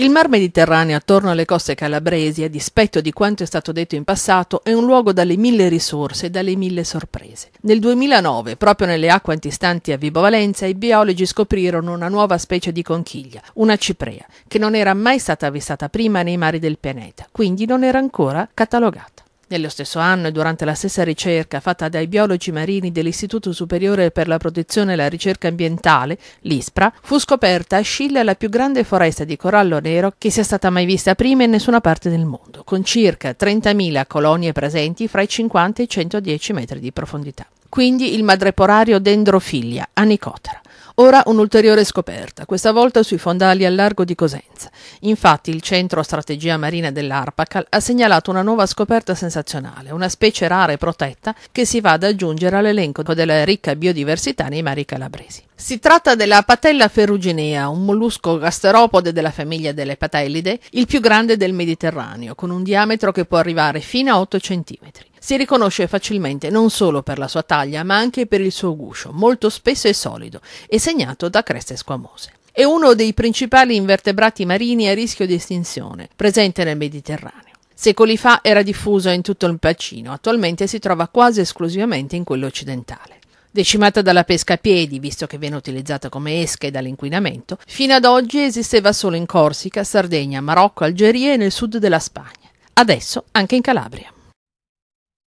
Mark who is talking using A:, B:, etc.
A: Il Mar Mediterraneo attorno alle coste calabresi, a dispetto di quanto è stato detto in passato, è un luogo dalle mille risorse e dalle mille sorprese. Nel 2009, proprio nelle acque antistanti a Vibo Valenza, i biologi scoprirono una nuova specie di conchiglia, una ciprea, che non era mai stata avvistata prima nei mari del pianeta, quindi non era ancora catalogata. Nello stesso anno e durante la stessa ricerca fatta dai biologi marini dell'Istituto Superiore per la Protezione e la Ricerca Ambientale, l'ISPRA, fu scoperta a Scilla la più grande foresta di corallo nero che sia stata mai vista prima in nessuna parte del mondo, con circa 30.000 colonie presenti fra i 50 e i 110 metri di profondità. Quindi il madreporario dendrofilia, anicotera. Ora un'ulteriore scoperta, questa volta sui fondali al largo di Cosenza. Infatti il Centro Strategia Marina dell'Arpacal ha segnalato una nuova scoperta sensazionale, una specie rara e protetta che si va ad aggiungere all'elenco della ricca biodiversità nei mari calabresi. Si tratta della patella ferruginea, un mollusco gasteropode della famiglia delle patellide, il più grande del Mediterraneo, con un diametro che può arrivare fino a 8 cm. Si riconosce facilmente non solo per la sua taglia, ma anche per il suo guscio, molto spesso e solido, e segnato da creste squamose. È uno dei principali invertebrati marini a rischio di estinzione, presente nel Mediterraneo. Secoli fa era diffuso in tutto il bacino, attualmente si trova quasi esclusivamente in quello occidentale. Decimata dalla pesca a piedi, visto che viene utilizzata come esca e dall'inquinamento, fino ad oggi esisteva solo in Corsica, Sardegna, Marocco, Algeria e nel sud della Spagna. Adesso anche in Calabria.